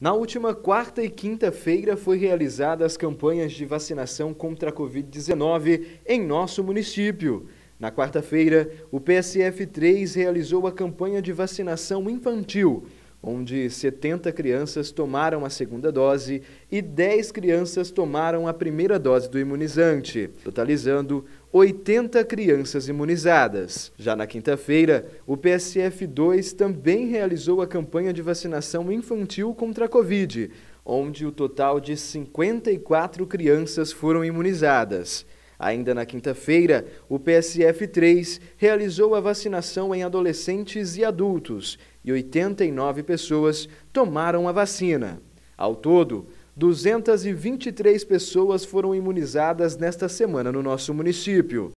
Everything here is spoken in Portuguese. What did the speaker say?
Na última quarta e quinta-feira foi realizada as campanhas de vacinação contra a Covid-19 em nosso município. Na quarta-feira, o PSF 3 realizou a campanha de vacinação infantil onde 70 crianças tomaram a segunda dose e 10 crianças tomaram a primeira dose do imunizante, totalizando 80 crianças imunizadas. Já na quinta-feira, o PSF2 também realizou a campanha de vacinação infantil contra a Covid, onde o total de 54 crianças foram imunizadas. Ainda na quinta-feira, o PSF 3 realizou a vacinação em adolescentes e adultos e 89 pessoas tomaram a vacina. Ao todo, 223 pessoas foram imunizadas nesta semana no nosso município.